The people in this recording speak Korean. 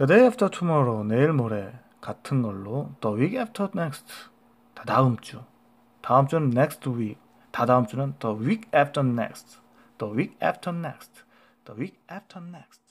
The day after tomorrow, 내일 모레 같은 걸로 The week after next, 다 다음 주 다음 주는 next week, 다 다음 주는 The week after next, The week after next, The week after next